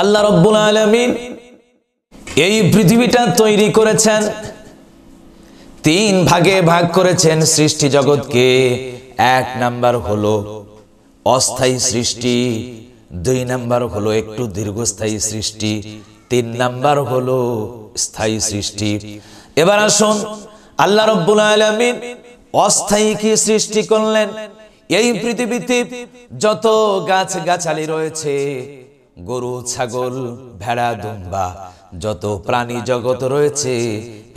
আল্লাহ রব্বুল আলমিন এই পৃথিবীটা তৈরি করেছেন তিন ভাগে ভাগ করেছেন সৃষ্টি জগৎকে এক নাম্বার হলো অস্থায়ী সৃষ্টি দুই নাম্বার হলো একটু দীর্ঘস্থায়ী সৃষ্টি তিন নাম্বার হলো স্থায়ী সৃষ্টি এবার আসুন আল্লাহ রব্বুল আলমিন অস্থায়ী কি সৃষ্টি করলেন এই পৃথিবীতে যত গাছ গাছালি রয়েছে গরু ছাগল ভেড়া দুম্বা যত প্রাণী জগৎ রয়েছে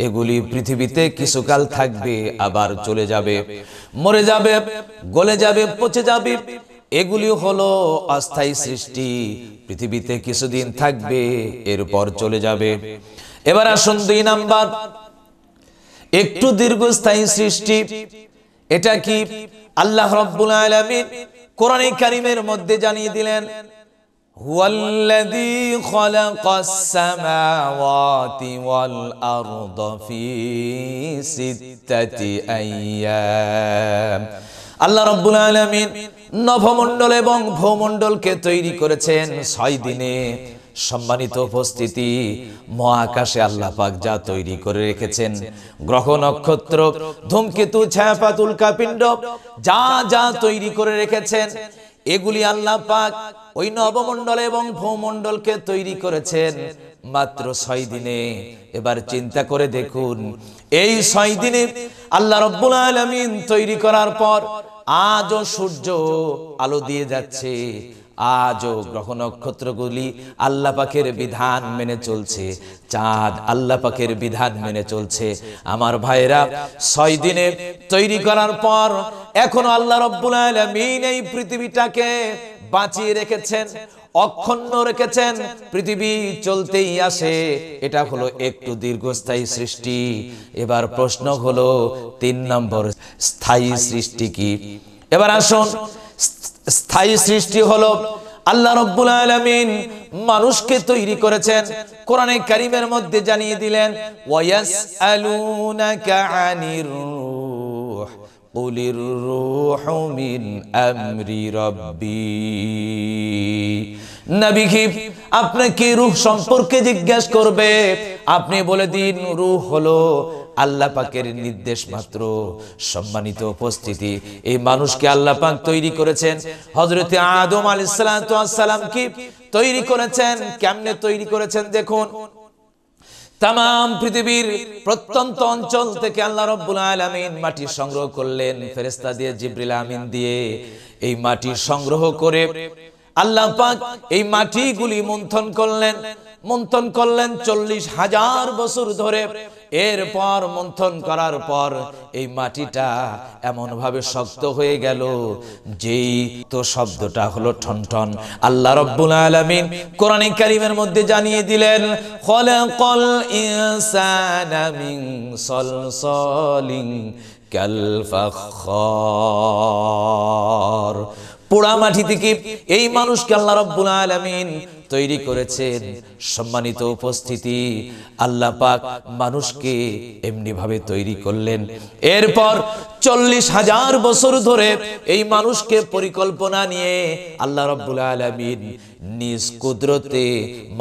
এগুলি পৃথিবীতে কিছুকাল থাকবে আবার চলে যাবে মরে যাবে গলে যাবে পচে যাবে এগুলি হলো অস্থায়ী সৃষ্টি পৃথিবীতে কিছুদিন থাকবে এরপর চলে যাবে এবার আসুন দুই নাম্বার একটু দীর্ঘস্থায়ী সৃষ্টি এটা কি আল্লাহ রব্বুল আলমী কোরআন কারিমের মধ্যে জানিয়ে দিলেন هو الذي خلق السماوات والأرض في ستة أيام আল্লাহ রব্বুল আলমিন নভমণ্ডল এবং ভৌমন্ডলকে তৈরি করেছেন ছয় দিনে সম্মানিত উপস্থিতি মহাকাশে আল্লাহ পাক যা তৈরি করে রেখেছেন গ্রহ নক্ষত্র ধূমকেতু ছায়াপাতুল কাপিণ্ড যা যা তৈরি করে রেখেছেন এগুলি আল্লাহ পাক ওই নবমণ্ডল এবং ভূমণ্ডলকে তৈরি করেছেন মাত্র ছয় দিনে এবার চিন্তা করে দেখুন এই ছয় দিনে আল্লাহ রব্বুল আলমিন তৈরি করার পর আজও সূর্য আলো দিয়ে যাচ্ছে আজও গ্রহ নক্ষত্রগুলি আল্লাপাকের বিধান মেনে চলছে চাঁদ আল্লাপাকের বিধান মেনে চলছে আমার ভাইরা ছয় দিনে তৈরি করার পর এখনো আল্লাহ রব্বুল আলামিন এই পৃথিবীটাকে বাঁচিয়ে রেখেছেন অক্ষুণ্ণ রেখেছেন পৃথিবী চলতেই আসে এটা হলো একটু দীর্ঘস্থায়ী সৃষ্টি এবার প্রশ্ন হলো তিন নম্বর স্থায়ী সৃষ্টি কি এবার আসুন স্থায়ী সৃষ্টি হলো আল্লাহ রব্বুল আলামিন মানুষকে তৈরি করেছেন কোরআনে কারিমের মধ্যে জানিয়ে দিলেন ওয়াস আনির রূহ قل الروح من أمر ربي নবীজি আপনাকে রুহ সম্পর্কে জিজ্ঞেস করবে আপনি বলে দিন রুহ হলো আল্লাহ পাকের নির্দেশ মাত্র সম্মানিত উপস্থিতি এই মানুষকে আল্লাহ পাক তৈরি করেছেন হযরত আদম আলাইহিস সালাম কি তৈরি করেছেন কেমনে তৈরি করেছেন দেখুন তাম পৃথিবীর প্রত্যন্ত অঞ্চল থেকে আল্লাহ রব্বুল আলমিন মাটি সংগ্রহ করলেন ফেরেস্তা দিয়ে জিব্রিল আমিন দিয়ে এই মাটি সংগ্রহ করে আল্লাহ পাক এই মাটিগুলি মন্থন করলেন মন্থন করলেন চল্লিশ হাজার বছর ধরে এরপর মন্থন করার পর এই মাটিটা এমনভাবে শক্ত হয়ে গেল যেই তো শব্দটা হলো ঠনঠন আল্লাহ রব্বুল আলমিন কোরআন করিমের মধ্যে জানিয়ে দিলেন পোড়া মাটি থেকে এই মানুষকে আল্লাহ রব্বুল আলমিন তৈরি করেছেন সম্মানিত উপস্থিতি আল্লাহ পাক মানুষকে এমনি ভাবে তৈরি করলেন এরপর চল্লিশ হাজার বছর ধরে এই মানুষকে পরিকল্পনা নিয়ে আল্লাহ রব্বুল আলমিন নিজ কুদরতে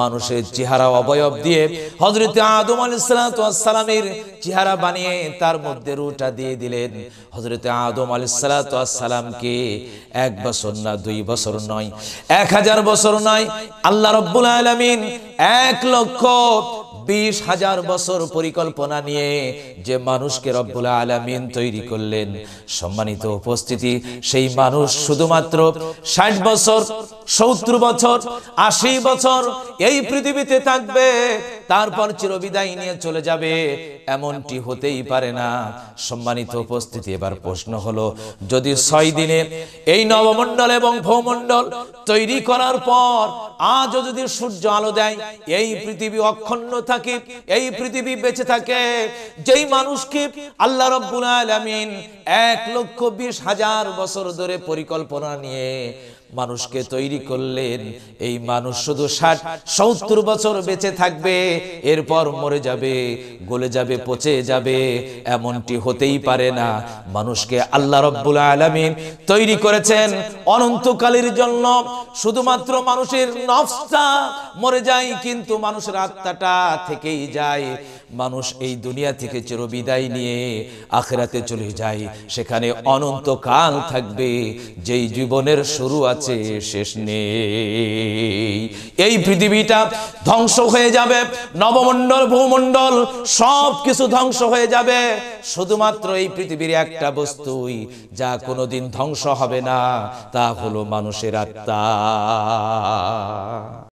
মানুষের চেহারা অবয়ব দিয়ে হজরত আদম আলাইসালামের চেহারা বানিয়ে তার মধ্যে রুটা দিয়ে দিলেন হজরত আদম আলাইসালামকে এক বছর না দুই বছর নয় এক হাজার বছর নয় আল্লাহ আল্লাহ রব্বুল আলমিন এক লক্ষ বিশ হাজার বছর পরিকল্পনা নিয়ে যে মানুষকে রব্বুল আলমিন তৈরি করলেন সম্মানিত উপস্থিতি সেই মানুষ শুধুমাত্র ষাট বছর সত্তর বছর আশি বছর এই পৃথিবীতে থাকবে তারপর চিরবিদায় নিয়ে চলে যাবে এমনটি হতেই পারে না সম্মানিত উপস্থিতি এবার প্রশ্ন হলো যদি ছয় দিনে এই নবমণ্ডল এবং ভৌমণ্ডল তৈরি করার পর আজও যদি সূর্য আলো দেয় এই পৃথিবী অক্ষণ্য থাকি এই পৃথিবী বেঁচে থাকে যেই মানুষকে আল্লাহ রব্বুল আলামিন এক লক্ষ বিশ হাজার বছর ধরে পরিকল্পনা নিয়ে মানুষকে তৈরি করলেন এই মানুষ শুধু ষাট সত্তর বছর বেঁচে থাকবে এরপর মরে যাবে গলে যাবে পচে যাবে এমনটি হতেই পারে না মানুষকে আল্লাহ রব্বুল আলমিন তৈরি করেছেন অনন্তকালের জন্য শুধুমাত্র মানুষের নফসটা মরে যায় কিন্তু মানুষের আত্মাটা থেকেই যায় মানুষ এই দুনিয়া থেকে চিরবিদায় নিয়ে আখেরাতে চলে যায় সেখানে অনন্তকাল থাকবে যেই জীবনের শুরু আছে আছে শেষ নেই এই পৃথিবীটা ধ্বংস হয়ে যাবে নবমণ্ডল ভূমন্ডল সব কিছু ধ্বংস হয়ে যাবে শুধুমাত্র এই পৃথিবীর একটা বস্তুই যা কোনোদিন ধ্বংস হবে না তা হলো মানুষের আত্মা